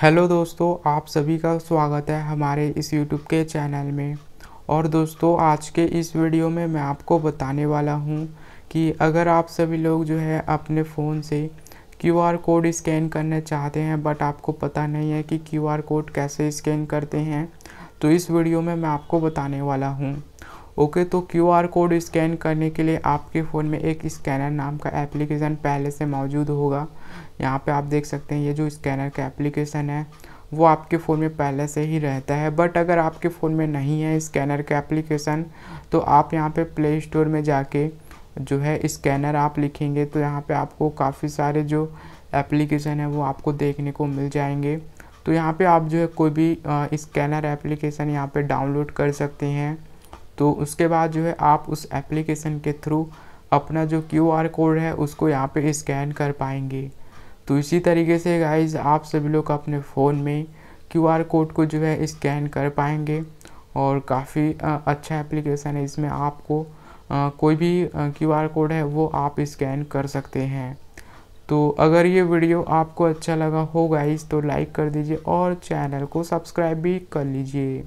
hello दोस्तों आप सभी का स्वागत है हमारे इस यूट्यूब के चैनल में और दोस्तों आज के इस वीडियो में मैं आपको बताने वाला हूं कि अगर आप सभी लोग जो है अपने फ़ोन से क्यूआर कोड स्कैन करना चाहते हैं बट आपको पता नहीं है कि क्यूआर कोड कैसे स्कैन करते हैं तो इस वीडियो में मैं आपको बताने वाला हूँ ओके तो आर कोड स्कैन करने के लिए आपके फ़ोन में एक स्कैनर नाम का एप्लीकेशन पहले से मौजूद होगा यहाँ पे आप देख सकते हैं ये जो स्कैनर का एप्लीकेशन है वो आपके फ़ोन में पहले से ही रहता है बट अगर आपके फ़ोन में नहीं है स्कैनर का एप्लीकेशन तो आप यहाँ पे प्ले स्टोर में जाके जो है स्कैनर आप लिखेंगे तो यहाँ पे आपको काफ़ी सारे जो एप्लीकेशन है वो आपको देखने को मिल जाएंगे तो यहाँ पे आप जो है कोई भी स्कैनर एप्लीकेशन यहाँ पे डाउनलोड कर सकते हैं तो उसके बाद जो है आप उस एप्लीकेशन के थ्रू अपना जो क्यू आर कोड है उसको यहाँ पे स्कैन कर पाएंगे तो इसी तरीके से गाइज आप सभी लोग अपने फ़ोन में क्यू आर कोड को जो है स्कैन कर पाएंगे और काफ़ी अच्छा एप्लीकेशन है इसमें आपको आ, कोई भी क्यू आर कोड है वो आप स्कैन कर सकते हैं तो अगर ये वीडियो आपको अच्छा लगा हो गाइज तो लाइक कर दीजिए और चैनल को सब्सक्राइब भी कर लीजिए